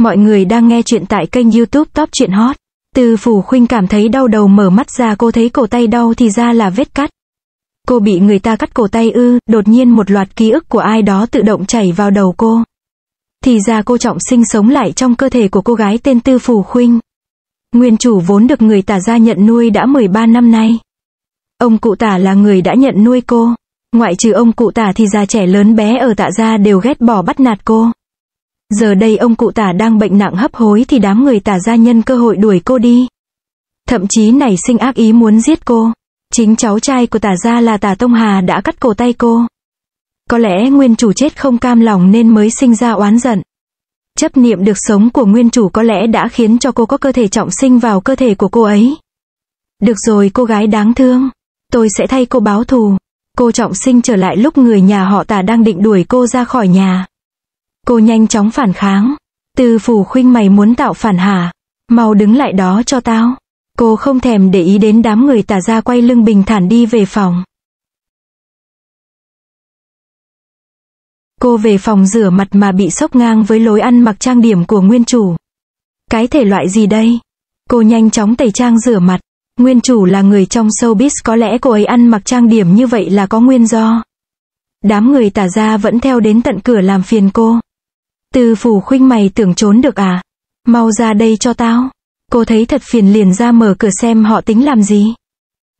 Mọi người đang nghe chuyện tại kênh youtube Top Chuyện Hot. Từ Phủ Khuynh cảm thấy đau đầu mở mắt ra cô thấy cổ tay đau thì ra là vết cắt. Cô bị người ta cắt cổ tay ư, đột nhiên một loạt ký ức của ai đó tự động chảy vào đầu cô. Thì ra cô trọng sinh sống lại trong cơ thể của cô gái tên Tư Phủ Khuynh. Nguyên chủ vốn được người tả gia nhận nuôi đã 13 năm nay. Ông cụ tả là người đã nhận nuôi cô. Ngoại trừ ông cụ tả thì già trẻ lớn bé ở tạ gia đều ghét bỏ bắt nạt cô. Giờ đây ông cụ tả đang bệnh nặng hấp hối thì đám người tả gia nhân cơ hội đuổi cô đi. Thậm chí nảy sinh ác ý muốn giết cô. Chính cháu trai của tả gia là tả Tông Hà đã cắt cổ tay cô. Có lẽ nguyên chủ chết không cam lòng nên mới sinh ra oán giận. Chấp niệm được sống của nguyên chủ có lẽ đã khiến cho cô có cơ thể trọng sinh vào cơ thể của cô ấy. Được rồi cô gái đáng thương. Tôi sẽ thay cô báo thù. Cô trọng sinh trở lại lúc người nhà họ tả đang định đuổi cô ra khỏi nhà. Cô nhanh chóng phản kháng. Từ phủ khuynh mày muốn tạo phản hả? Mau đứng lại đó cho tao. Cô không thèm để ý đến đám người tả ra quay lưng bình thản đi về phòng. Cô về phòng rửa mặt mà bị sốc ngang với lối ăn mặc trang điểm của nguyên chủ. Cái thể loại gì đây? Cô nhanh chóng tẩy trang rửa mặt. Nguyên chủ là người trong showbiz có lẽ cô ấy ăn mặc trang điểm như vậy là có nguyên do. Đám người tả ra vẫn theo đến tận cửa làm phiền cô. Từ phủ khuynh mày tưởng trốn được à? Mau ra đây cho tao. Cô thấy thật phiền liền ra mở cửa xem họ tính làm gì.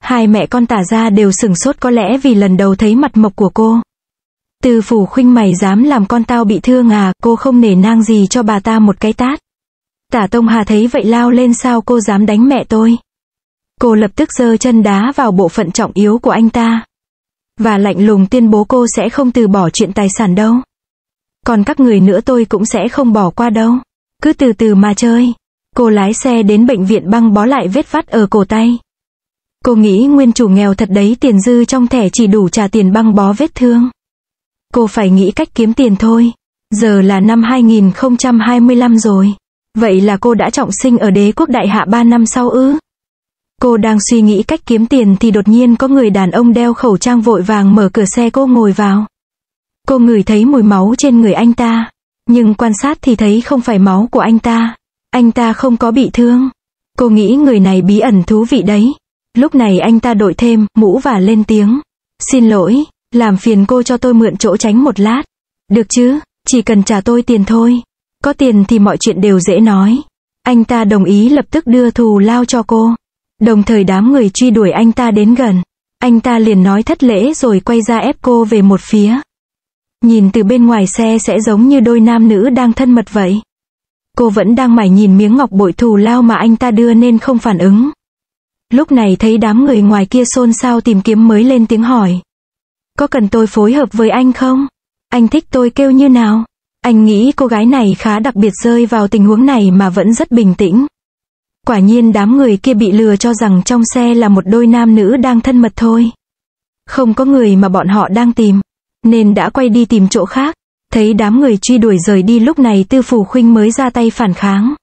Hai mẹ con tả ra đều sửng sốt có lẽ vì lần đầu thấy mặt mộc của cô. Từ phủ khuynh mày dám làm con tao bị thương à, cô không nể nang gì cho bà ta một cái tát. Tả Tông Hà thấy vậy lao lên sao cô dám đánh mẹ tôi. Cô lập tức giơ chân đá vào bộ phận trọng yếu của anh ta. Và lạnh lùng tuyên bố cô sẽ không từ bỏ chuyện tài sản đâu. Còn các người nữa tôi cũng sẽ không bỏ qua đâu. Cứ từ từ mà chơi. Cô lái xe đến bệnh viện băng bó lại vết vắt ở cổ tay. Cô nghĩ nguyên chủ nghèo thật đấy tiền dư trong thẻ chỉ đủ trả tiền băng bó vết thương. Cô phải nghĩ cách kiếm tiền thôi. Giờ là năm 2025 rồi. Vậy là cô đã trọng sinh ở đế quốc đại hạ 3 năm sau ư? Cô đang suy nghĩ cách kiếm tiền thì đột nhiên có người đàn ông đeo khẩu trang vội vàng mở cửa xe cô ngồi vào. Cô ngửi thấy mùi máu trên người anh ta, nhưng quan sát thì thấy không phải máu của anh ta. Anh ta không có bị thương. Cô nghĩ người này bí ẩn thú vị đấy. Lúc này anh ta đội thêm mũ và lên tiếng. Xin lỗi, làm phiền cô cho tôi mượn chỗ tránh một lát. Được chứ, chỉ cần trả tôi tiền thôi. Có tiền thì mọi chuyện đều dễ nói. Anh ta đồng ý lập tức đưa thù lao cho cô. Đồng thời đám người truy đuổi anh ta đến gần. Anh ta liền nói thất lễ rồi quay ra ép cô về một phía. Nhìn từ bên ngoài xe sẽ giống như đôi nam nữ đang thân mật vậy. Cô vẫn đang mải nhìn miếng ngọc bội thù lao mà anh ta đưa nên không phản ứng. Lúc này thấy đám người ngoài kia xôn xao tìm kiếm mới lên tiếng hỏi. Có cần tôi phối hợp với anh không? Anh thích tôi kêu như nào? Anh nghĩ cô gái này khá đặc biệt rơi vào tình huống này mà vẫn rất bình tĩnh. Quả nhiên đám người kia bị lừa cho rằng trong xe là một đôi nam nữ đang thân mật thôi. Không có người mà bọn họ đang tìm nên đã quay đi tìm chỗ khác. Thấy đám người truy đuổi rời đi lúc này tư phủ khuynh mới ra tay phản kháng.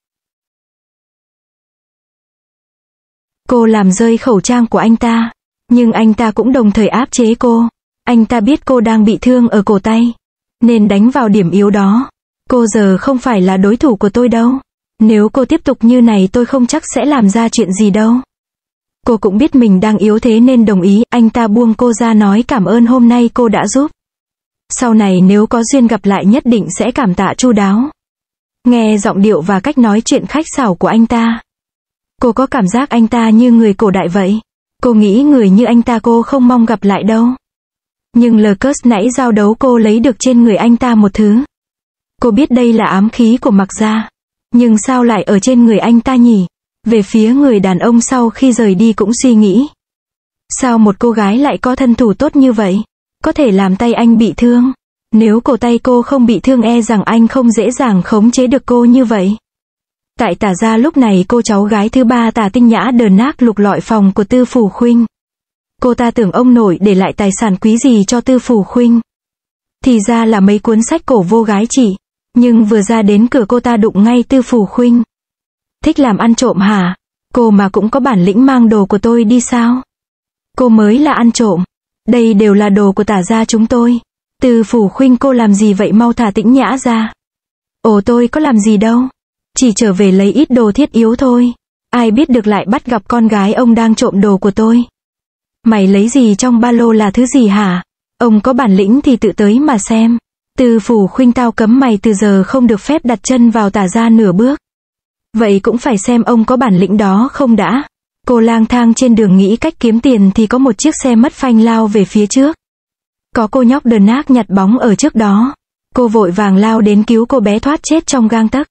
Cô làm rơi khẩu trang của anh ta, nhưng anh ta cũng đồng thời áp chế cô. Anh ta biết cô đang bị thương ở cổ tay, nên đánh vào điểm yếu đó. Cô giờ không phải là đối thủ của tôi đâu. Nếu cô tiếp tục như này tôi không chắc sẽ làm ra chuyện gì đâu. Cô cũng biết mình đang yếu thế nên đồng ý, anh ta buông cô ra nói cảm ơn hôm nay cô đã giúp. Sau này nếu có duyên gặp lại nhất định sẽ cảm tạ chu đáo. Nghe giọng điệu và cách nói chuyện khách sảo của anh ta. Cô có cảm giác anh ta như người cổ đại vậy. Cô nghĩ người như anh ta cô không mong gặp lại đâu. Nhưng Lurkus nãy giao đấu cô lấy được trên người anh ta một thứ. Cô biết đây là ám khí của mặc gia. Nhưng sao lại ở trên người anh ta nhỉ? Về phía người đàn ông sau khi rời đi cũng suy nghĩ. Sao một cô gái lại có thân thủ tốt như vậy? có thể làm tay anh bị thương. Nếu cổ tay cô không bị thương e rằng anh không dễ dàng khống chế được cô như vậy. Tại tả ra lúc này cô cháu gái thứ ba tả tinh nhã đờn nát lục lọi phòng của tư phủ khuynh. Cô ta tưởng ông nội để lại tài sản quý gì cho tư phủ khuynh. Thì ra là mấy cuốn sách cổ vô gái chỉ. Nhưng vừa ra đến cửa cô ta đụng ngay tư phủ khuynh. Thích làm ăn trộm hả? Cô mà cũng có bản lĩnh mang đồ của tôi đi sao? Cô mới là ăn trộm. Đây đều là đồ của tả gia chúng tôi. Từ phủ khuynh cô làm gì vậy mau thả tĩnh nhã ra. Ồ tôi có làm gì đâu. Chỉ trở về lấy ít đồ thiết yếu thôi. Ai biết được lại bắt gặp con gái ông đang trộm đồ của tôi. Mày lấy gì trong ba lô là thứ gì hả? Ông có bản lĩnh thì tự tới mà xem. Từ phủ khuynh tao cấm mày từ giờ không được phép đặt chân vào tả ra nửa bước. Vậy cũng phải xem ông có bản lĩnh đó không đã. Cô lang thang trên đường nghĩ cách kiếm tiền thì có một chiếc xe mất phanh lao về phía trước. Có cô nhóc đờn ác nhặt bóng ở trước đó. Cô vội vàng lao đến cứu cô bé thoát chết trong gang tấc.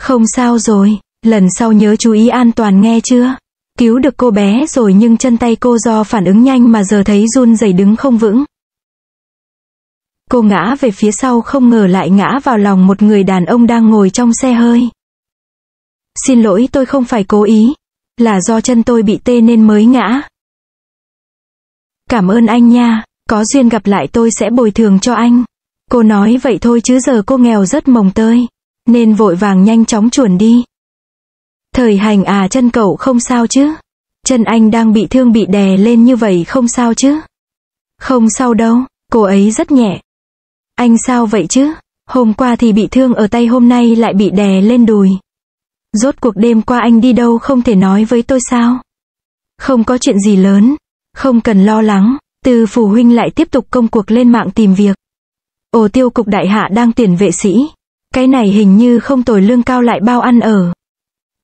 Không sao rồi, lần sau nhớ chú ý an toàn nghe chưa? Cứu được cô bé rồi nhưng chân tay cô do phản ứng nhanh mà giờ thấy run rẩy đứng không vững. Cô ngã về phía sau không ngờ lại ngã vào lòng một người đàn ông đang ngồi trong xe hơi. Xin lỗi tôi không phải cố ý, là do chân tôi bị tê nên mới ngã. Cảm ơn anh nha, có duyên gặp lại tôi sẽ bồi thường cho anh. Cô nói vậy thôi chứ giờ cô nghèo rất mồng tơi, nên vội vàng nhanh chóng chuồn đi. Thời hành à chân cậu không sao chứ? Chân anh đang bị thương bị đè lên như vậy không sao chứ? Không sao đâu, cô ấy rất nhẹ. Anh sao vậy chứ? Hôm qua thì bị thương ở tay hôm nay lại bị đè lên đùi. Rốt cuộc đêm qua anh đi đâu không thể nói với tôi sao? Không có chuyện gì lớn, không cần lo lắng, từ phủ huynh lại tiếp tục công cuộc lên mạng tìm việc. Ồ tiêu cục đại hạ đang tuyển vệ sĩ, cái này hình như không tồi lương cao lại bao ăn ở.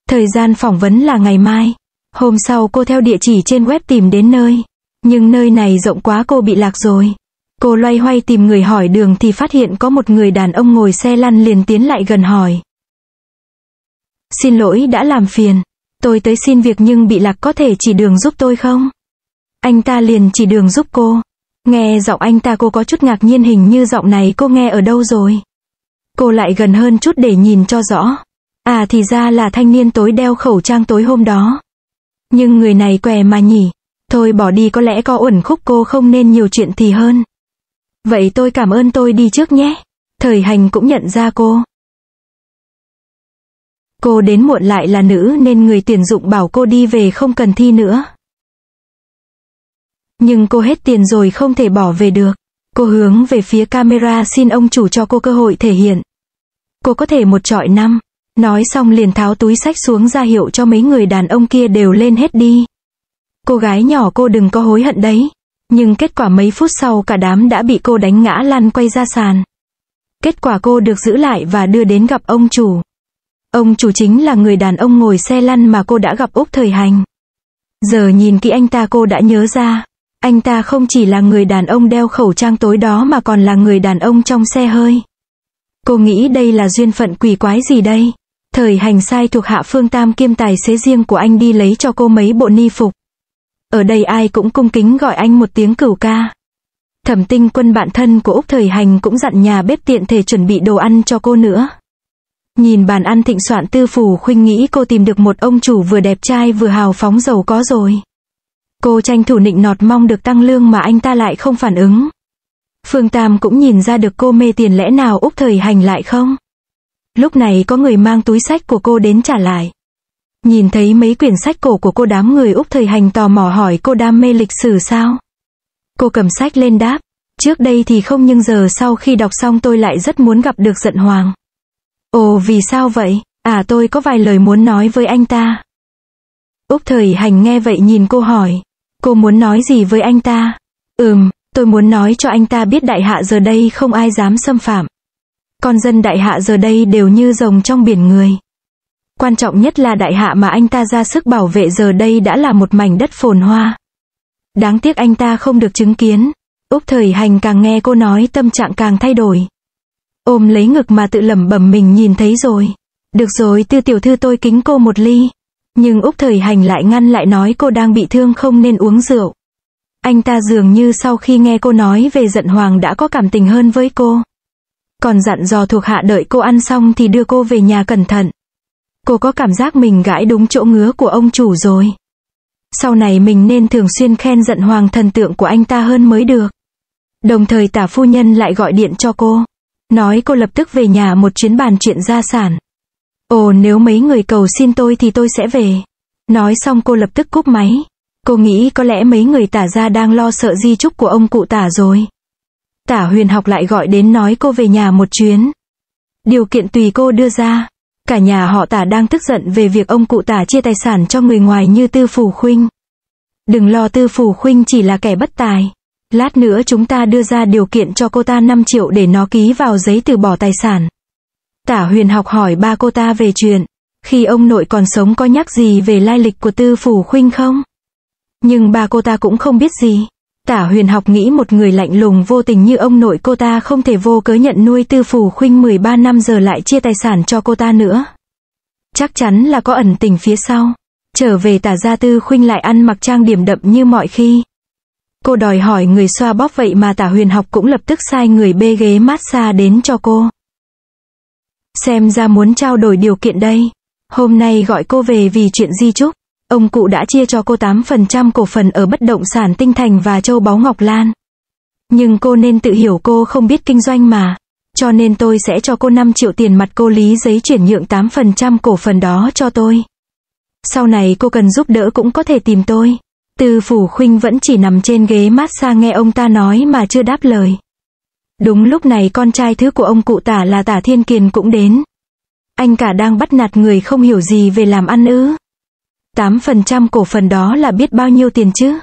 Thời gian phỏng vấn là ngày mai, hôm sau cô theo địa chỉ trên web tìm đến nơi, nhưng nơi này rộng quá cô bị lạc rồi. Cô loay hoay tìm người hỏi đường thì phát hiện có một người đàn ông ngồi xe lăn liền tiến lại gần hỏi. Xin lỗi đã làm phiền. Tôi tới xin việc nhưng bị lạc có thể chỉ đường giúp tôi không? Anh ta liền chỉ đường giúp cô. Nghe giọng anh ta cô có chút ngạc nhiên hình như giọng này cô nghe ở đâu rồi. Cô lại gần hơn chút để nhìn cho rõ. À thì ra là thanh niên tối đeo khẩu trang tối hôm đó. Nhưng người này què mà nhỉ. Thôi bỏ đi có lẽ có uẩn khúc cô không nên nhiều chuyện thì hơn. Vậy tôi cảm ơn tôi đi trước nhé. Thời hành cũng nhận ra cô. Cô đến muộn lại là nữ nên người tuyển dụng bảo cô đi về không cần thi nữa. Nhưng cô hết tiền rồi không thể bỏ về được. Cô hướng về phía camera xin ông chủ cho cô cơ hội thể hiện. Cô có thể một trọi năm. Nói xong liền tháo túi sách xuống ra hiệu cho mấy người đàn ông kia đều lên hết đi. Cô gái nhỏ cô đừng có hối hận đấy. Nhưng kết quả mấy phút sau cả đám đã bị cô đánh ngã lăn quay ra sàn. Kết quả cô được giữ lại và đưa đến gặp ông chủ. Ông chủ chính là người đàn ông ngồi xe lăn mà cô đã gặp Úc thời hành. Giờ nhìn kỹ anh ta cô đã nhớ ra. Anh ta không chỉ là người đàn ông đeo khẩu trang tối đó mà còn là người đàn ông trong xe hơi. Cô nghĩ đây là duyên phận quỷ quái gì đây? Thời hành sai thuộc hạ phương tam kiêm tài xế riêng của anh đi lấy cho cô mấy bộ ni phục. Ở đây ai cũng cung kính gọi anh một tiếng cửu ca. Thẩm tinh quân bạn thân của Úc Thời Hành cũng dặn nhà bếp tiện thể chuẩn bị đồ ăn cho cô nữa. Nhìn bàn ăn thịnh soạn tư phủ khuynh nghĩ cô tìm được một ông chủ vừa đẹp trai vừa hào phóng giàu có rồi. Cô tranh thủ nịnh nọt mong được tăng lương mà anh ta lại không phản ứng. Phương Tam cũng nhìn ra được cô mê tiền lẽ nào Úc thời hành lại không? Lúc này có người mang túi sách của cô đến trả lại. Nhìn thấy mấy quyển sách cổ của cô đám người Úc thời hành tò mò hỏi cô đam mê lịch sử sao? Cô cầm sách lên đáp. Trước đây thì không nhưng giờ sau khi đọc xong tôi lại rất muốn gặp được giận hoàng. Ồ vì sao vậy? À tôi có vài lời muốn nói với anh ta. Úc thời hành nghe vậy nhìn cô hỏi. Cô muốn nói gì với anh ta? Ừm, tôi muốn nói cho anh ta biết đại hạ giờ đây không ai dám xâm phạm. Con dân đại hạ giờ đây đều như rồng trong biển người. Quan trọng nhất là đại hạ mà anh ta ra sức bảo vệ giờ đây đã là một mảnh đất phồn hoa. Đáng tiếc anh ta không được chứng kiến. Úc thời hành càng nghe cô nói tâm trạng càng thay đổi ôm lấy ngực mà tự lẩm bẩm mình nhìn thấy rồi. Được rồi tư tiểu thư tôi kính cô một ly. Nhưng Úc Thời Hành lại ngăn lại nói cô đang bị thương không nên uống rượu. Anh ta dường như sau khi nghe cô nói về giận hoàng đã có cảm tình hơn với cô. Còn dặn dò thuộc hạ đợi cô ăn xong thì đưa cô về nhà cẩn thận. Cô có cảm giác mình gãi đúng chỗ ngứa của ông chủ rồi. Sau này mình nên thường xuyên khen giận hoàng thần tượng của anh ta hơn mới được. Đồng thời tả phu nhân lại gọi điện cho cô. Nói cô lập tức về nhà một chuyến bàn chuyện gia sản. Ồ nếu mấy người cầu xin tôi thì tôi sẽ về. Nói xong cô lập tức cúp máy. Cô nghĩ có lẽ mấy người tả ra đang lo sợ di trúc của ông cụ tả rồi. Tả huyền học lại gọi đến nói cô về nhà một chuyến. Điều kiện tùy cô đưa ra. Cả nhà họ tả đang tức giận về việc ông cụ tả chia tài sản cho người ngoài như tư phủ khuynh. Đừng lo tư phủ khuynh chỉ là kẻ bất tài. Lát nữa chúng ta đưa ra điều kiện cho cô ta 5 triệu để nó ký vào giấy từ bỏ tài sản. Tả huyền học hỏi ba cô ta về chuyện. Khi ông nội còn sống có nhắc gì về lai lịch của tư phủ khuynh không? Nhưng ba cô ta cũng không biết gì. Tả huyền học nghĩ một người lạnh lùng vô tình như ông nội cô ta không thể vô cớ nhận nuôi tư phủ khuynh 13 năm giờ lại chia tài sản cho cô ta nữa. Chắc chắn là có ẩn tình phía sau. Trở về tả gia tư khuynh lại ăn mặc trang điểm đậm như mọi khi. Cô đòi hỏi người xoa bóp vậy mà tả huyền học cũng lập tức sai người bê ghế massage đến cho cô. Xem ra muốn trao đổi điều kiện đây. Hôm nay gọi cô về vì chuyện di trúc. Ông cụ đã chia cho cô 8% cổ phần ở bất động sản tinh thành và châu báu Ngọc Lan. Nhưng cô nên tự hiểu cô không biết kinh doanh mà. Cho nên tôi sẽ cho cô 5 triệu tiền mặt cô lý giấy chuyển nhượng 8% cổ phần đó cho tôi. Sau này cô cần giúp đỡ cũng có thể tìm tôi. Từ phủ khuynh vẫn chỉ nằm trên ghế mát xa nghe ông ta nói mà chưa đáp lời. Đúng lúc này con trai thứ của ông cụ tả là tả thiên kiền cũng đến. Anh cả đang bắt nạt người không hiểu gì về làm ăn ư. 8% cổ phần đó là biết bao nhiêu tiền chứ.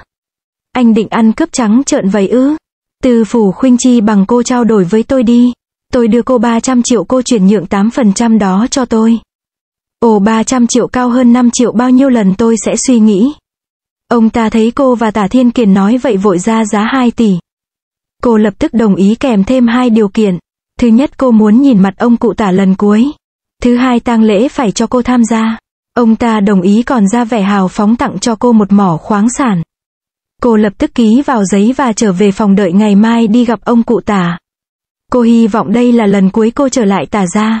Anh định ăn cướp trắng trợn vậy ư. Từ phủ khuynh chi bằng cô trao đổi với tôi đi. Tôi đưa cô 300 triệu cô chuyển nhượng 8% đó cho tôi. Ồ 300 triệu cao hơn 5 triệu bao nhiêu lần tôi sẽ suy nghĩ. Ông ta thấy cô và Tả Thiên Kiền nói vậy vội ra giá 2 tỷ. Cô lập tức đồng ý kèm thêm hai điều kiện. Thứ nhất cô muốn nhìn mặt ông cụ tả lần cuối. Thứ hai tang lễ phải cho cô tham gia. Ông ta đồng ý còn ra vẻ hào phóng tặng cho cô một mỏ khoáng sản. Cô lập tức ký vào giấy và trở về phòng đợi ngày mai đi gặp ông cụ tả. Cô hy vọng đây là lần cuối cô trở lại tả ra.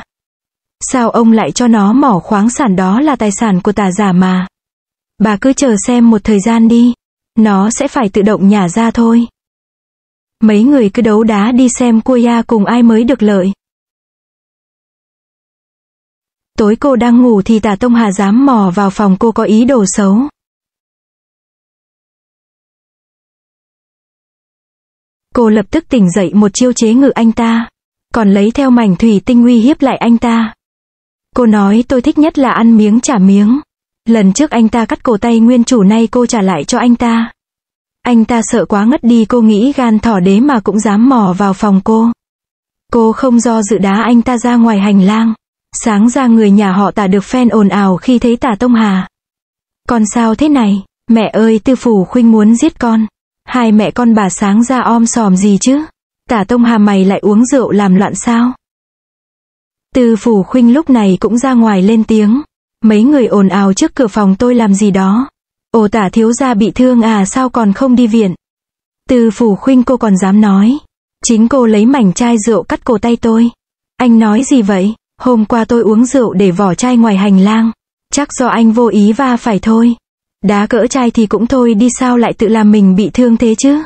Sao ông lại cho nó mỏ khoáng sản đó là tài sản của tả giả mà. Bà cứ chờ xem một thời gian đi. Nó sẽ phải tự động nhả ra thôi. Mấy người cứ đấu đá đi xem ya cùng ai mới được lợi. Tối cô đang ngủ thì tả Tông Hà dám mò vào phòng cô có ý đồ xấu. Cô lập tức tỉnh dậy một chiêu chế ngự anh ta. Còn lấy theo mảnh thủy tinh uy hiếp lại anh ta. Cô nói tôi thích nhất là ăn miếng trả miếng. Lần trước anh ta cắt cổ tay nguyên chủ nay cô trả lại cho anh ta. Anh ta sợ quá ngất đi cô nghĩ gan thỏ đế mà cũng dám mò vào phòng cô. Cô không do dự đá anh ta ra ngoài hành lang. Sáng ra người nhà họ tả được phen ồn ào khi thấy tả Tông Hà. Còn sao thế này, mẹ ơi tư phủ khuynh muốn giết con. Hai mẹ con bà sáng ra om sòm gì chứ? Tả Tông Hà mày lại uống rượu làm loạn sao? Tư phủ khuynh lúc này cũng ra ngoài lên tiếng. Mấy người ồn ào trước cửa phòng tôi làm gì đó. Ồ tả thiếu gia bị thương à sao còn không đi viện. Từ phủ khuynh cô còn dám nói. Chính cô lấy mảnh chai rượu cắt cổ tay tôi. Anh nói gì vậy? Hôm qua tôi uống rượu để vỏ chai ngoài hành lang. Chắc do anh vô ý va phải thôi. Đá cỡ chai thì cũng thôi đi sao lại tự làm mình bị thương thế chứ.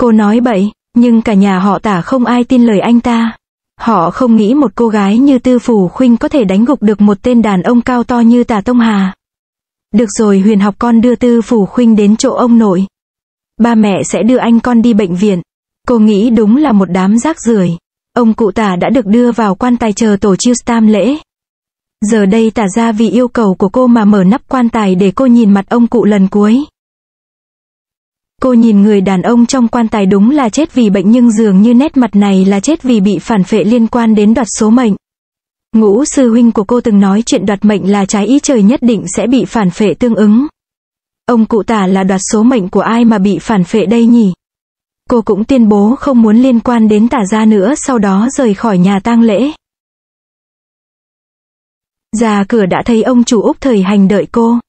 Cô nói bậy, nhưng cả nhà họ tả không ai tin lời anh ta. Họ không nghĩ một cô gái như Tư Phủ Khuynh có thể đánh gục được một tên đàn ông cao to như Tả Tông Hà. Được rồi huyền học con đưa Tư Phủ Khuynh đến chỗ ông nội. Ba mẹ sẽ đưa anh con đi bệnh viện. Cô nghĩ đúng là một đám rác rưởi. Ông cụ tả đã được đưa vào quan tài chờ tổ chiêu tam lễ. Giờ đây tả ra vì yêu cầu của cô mà mở nắp quan tài để cô nhìn mặt ông cụ lần cuối. Cô nhìn người đàn ông trong quan tài đúng là chết vì bệnh nhưng dường như nét mặt này là chết vì bị phản phệ liên quan đến đoạt số mệnh. Ngũ sư huynh của cô từng nói chuyện đoạt mệnh là trái ý trời nhất định sẽ bị phản phệ tương ứng. Ông cụ tả là đoạt số mệnh của ai mà bị phản phệ đây nhỉ? Cô cũng tuyên bố không muốn liên quan đến tả gia nữa sau đó rời khỏi nhà tang lễ. Già cửa đã thấy ông chủ Úc thời hành đợi cô.